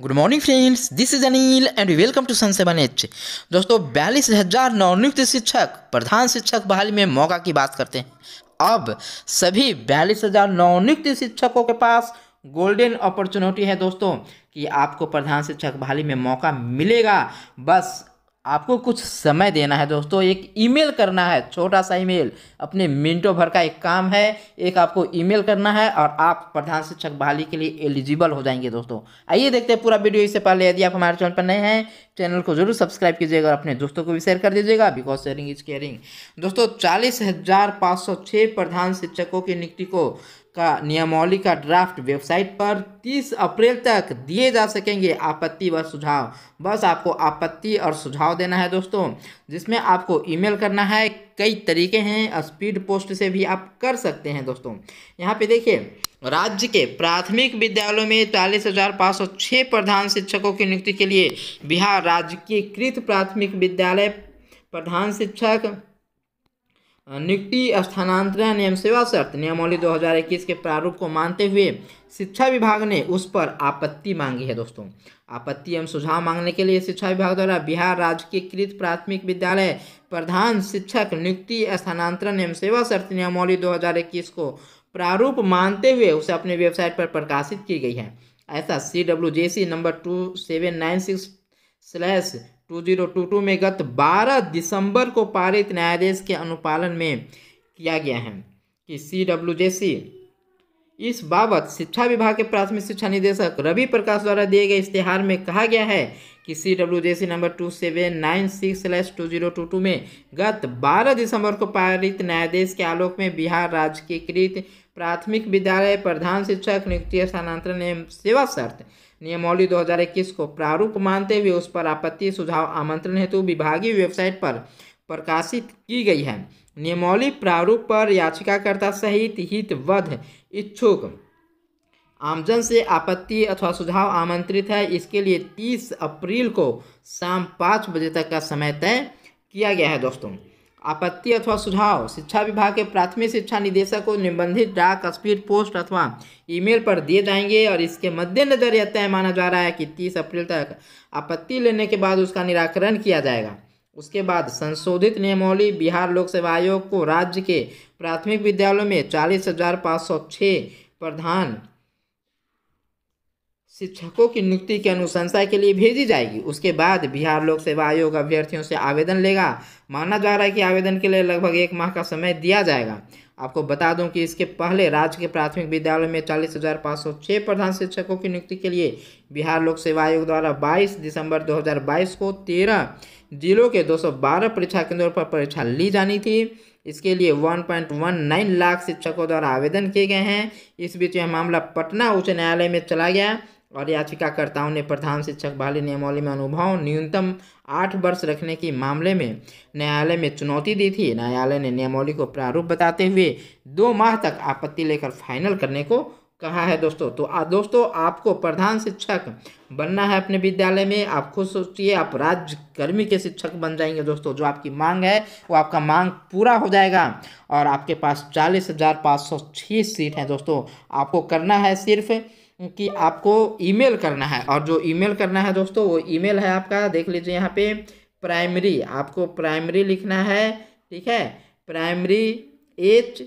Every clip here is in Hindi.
good morning friends this is Anil and welcome to sun seven H दोस्तों बयालीस हजार नवनियुक्त शिक्षक प्रधान शिक्षक बहाली में मौका की बात करते हैं अब सभी बयालीस हजार नवनियुक्त शिक्षकों के पास गोल्डन अपॉर्चुनिटी है दोस्तों कि आपको प्रधान शिक्षक बहाली में मौका मिलेगा बस आपको कुछ समय देना है दोस्तों एक ईमेल करना है छोटा सा ईमेल अपने मिनटों भर का एक काम है एक आपको ईमेल करना है और आप प्रधान शिक्षक बहाली के लिए एलिजिबल हो जाएंगे दोस्तों आइए देखते हैं पूरा वीडियो इससे पहले यदि आप हमारे चैनल पर नए हैं चैनल को जरूर सब्सक्राइब कीजिएगा और अपने दोस्तों को भी शेयर कर दीजिएगा बिकॉज शेयरिंग इज केयरिंग दोस्तों चालीस प्रधान शिक्षकों की नियुक्ति को का नियमावली का ड्राफ्ट वेबसाइट पर 30 अप्रैल तक दिए जा सकेंगे आपत्ति व सुझाव बस आपको आपत्ति और सुझाव देना है दोस्तों जिसमें आपको ईमेल करना है कई तरीके हैं स्पीड पोस्ट से भी आप कर सकते हैं दोस्तों यहाँ पे देखिए राज्य के प्राथमिक विद्यालयों में चालीस हजार पाँच सौ छः प्रधान शिक्षकों की नियुक्ति के लिए बिहार राज्य के कृत प्राथमिक विद्यालय प्रधान शिक्षक नियुक्ति स्थानांतरण नियम सेवा शर्त नियमावली 2021 के प्रारूप को मानते हुए शिक्षा विभाग ने उस पर आपत्ति मांगी है दोस्तों आपत्ति एवं सुझाव मांगने के लिए शिक्षा विभाग द्वारा बिहार राज्य के कृत प्राथमिक विद्यालय प्रधान शिक्षक नियुक्ति स्थानांतरण एवं सेवा शर्त नियमावली 2021 को प्रारूप मानते हुए उसे अपने वेबसाइट पर प्रकाशित की गई है ऐसा C W J C number two seven nine six slash 2022 में गत 12 दिसंबर को पारित न्यायादेश के अनुपालन में किया गया है कि सी डब्ल्यू जे सी इस बाबत शिक्षा विभाग के प्राथमिक शिक्षा निदेशक रवि प्रकाश द्वारा दिए गए इश्तेहार में कहा गया है कि C W J C number two seven nine six slash two zero two two में गत बारह दिसंबर को पारित न्यायाधीश के आलोक में बिहार राज्य कृत प्राथमिक विद्यालय प्रधान शिक्षक नियुक्ति स्थानांतरण एवं सेवा शर्त नियमावली 2021 को प्रारूप मानते हुए उस पर आपत्ति सुझाव आमंत्रण हेतु विभागीय वेबसाइट पर प्रकाशित की गई है नियमावली प्रारूप पर याचिकाकर्ता सहित हितवध इच्छुक आमजन से आपत्ति अथवा सुझाव आमंत्रित है इसके लिए 30 अप्रैल को शाम पाँच बजे तक का समय तय किया गया है दोस्तों आपत्ति अथवा सुझाव शिक्षा विभाग के प्राथमिक शिक्षा निदेशक को निबंधित डाक स्पीड पोस्ट अथवा ईमेल पर दिए जाएंगे और इसके मद्देनजर यह तय माना जा रहा है कि तीस अप्रैल तक आपत्ति लेने के बाद उसका निराकरण किया जाएगा उसके बाद संशोधित नियमावली बिहार लोक सेवा आयोग को राज्य के प्राथमिक विद्यालयों में चालीस हजार पाँच सौ छः प्रधान शिक्षकों की नियुक्ति की अनुशंसा के लिए भेजी जाएगी उसके बाद बिहार लोक सेवा आयोग अभ्यर्थियों से आवेदन लेगा माना जा रहा है कि आवेदन के लिए लगभग एक माह का समय दिया जाएगा आपको बता दूं कि इसके पहले राज्य के प्राथमिक विद्यालय में चालीस हज़ार पाँच सौ छः प्रधान शिक्षकों की नियुक्ति के लिए बिहार लोक सेवा आयोग द्वारा 22 दिसंबर 2022 को 13 जिलों के 212 परीक्षा केंद्रों पर परीक्षा ली जानी थी इसके लिए 1.19 लाख शिक्षकों द्वारा आवेदन किए गए हैं इस बीच यह मामला पटना उच्च न्यायालय में चला गया और याचिकाकर्ताओं ने प्रधान शिक्षक बहाली नियमावली में अनुभव न्यूनतम आठ वर्ष रखने के मामले में न्यायालय में चुनौती दी थी न्यायालय ने नियमावली को प्रारूप बताते हुए दो माह तक आपत्ति लेकर फाइनल करने को कहा है दोस्तों तो आ, दोस्तों आपको प्रधान शिक्षक बनना है अपने विद्यालय में आप खुद सोचिए आप राज्यकर्मी के शिक्षक बन जाएंगे दोस्तों जो आपकी मांग है वो आपका मांग पूरा हो जाएगा और आपके पास चालीस हज़ार पाँच सौ छः सीट हैं दोस्तों आपको करना है सिर्फ़ कि आपको ईमेल करना है और जो ईमेल करना है दोस्तों वो ईमेल है आपका देख लीजिए यहाँ पे प्राइमरी आपको प्राइमरी लिखना है ठीक है primary H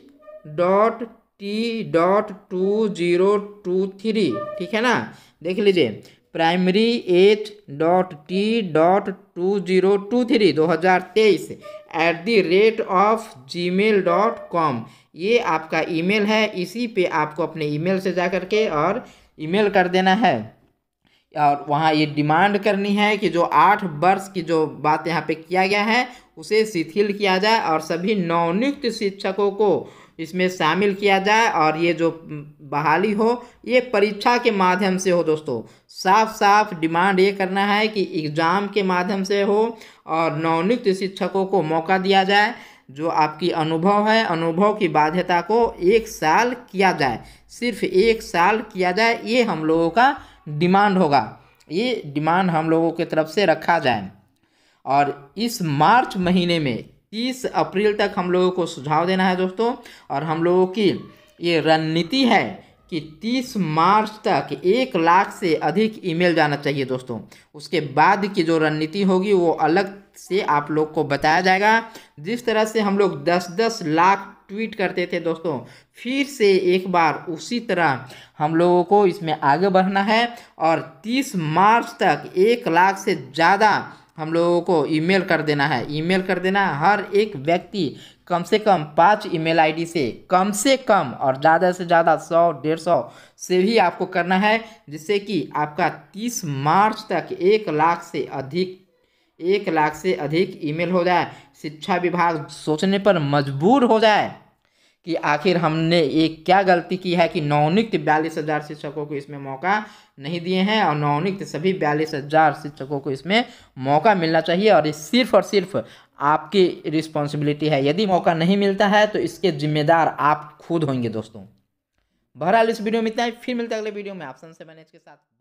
dot T dot two zero two three ठीक है ना देख लीजिए primary H dot T dot two zero two three दो हज़ार तेईस at the rate of G mail dot com ये आपका ईमेल है इसी पे आपको अपने ईमेल से जा करके और ईमेल कर देना है और वहाँ ये डिमांड करनी है कि जो आठ वर्ष की जो बात यहाँ पे किया गया है उसे शिथिल किया जाए और सभी नवनियुक्त शिक्षकों को इसमें शामिल किया जाए और ये जो बहाली हो ये परीक्षा के माध्यम से हो दोस्तों साफ साफ डिमांड ये करना है कि एग्ज़ाम के माध्यम से हो और नवनियुक्त शिक्षकों को मौका दिया जाए जो आपकी अनुभव है अनुभव की बाध्यता को एक साल किया जाए सिर्फ एक साल किया जाए ये हम लोगों का डिमांड होगा ये डिमांड हम लोगों की तरफ से रखा जाए और इस मार्च महीने में तीस अप्रैल तक हम लोगों को सुझाव देना है दोस्तों और हम लोगों की ये रणनीति है कि 30 मार्च तक एक लाख से अधिक ईमेल जाना चाहिए दोस्तों उसके बाद की जो रणनीति होगी वो अलग से आप लोग को बताया जाएगा जिस तरह से हम लोग दस दस लाख ट्वीट करते थे दोस्तों फिर से एक बार उसी तरह हम लोगों को इसमें आगे बढ़ना है और 30 मार्च तक एक लाख से ज़्यादा हम लोगों को ईमेल कर देना है ईमेल कर देना हर एक व्यक्ति कम से कम पाँच ईमेल आईडी से कम से कम और ज़्यादा से ज़्यादा सौ डेढ़ सौ से भी आपको करना है जिससे कि आपका तीस मार्च तक एक लाख से अधिक एक लाख से अधिक ईमेल हो जाए शिक्षा विभाग सोचने पर मजबूर हो जाए कि आखिर हमने एक क्या गलती की है कि नवनियुक्त बयालीस हज़ार शिक्षकों को इसमें मौका नहीं दिए हैं और नवनियुक्त सभी बयालीस हज़ार शिक्षकों को इसमें मौका मिलना चाहिए और सिर्फ और सिर्फ आपकी रिस्पॉन्सिबिलिटी है यदि मौका नहीं मिलता है तो इसके जिम्मेदार आप खुद होंगे दोस्तों बहरहाल इस वीडियो में इतना ही फिर मिलते अगले वीडियो में ऑप्शन से मैंने इसके साथ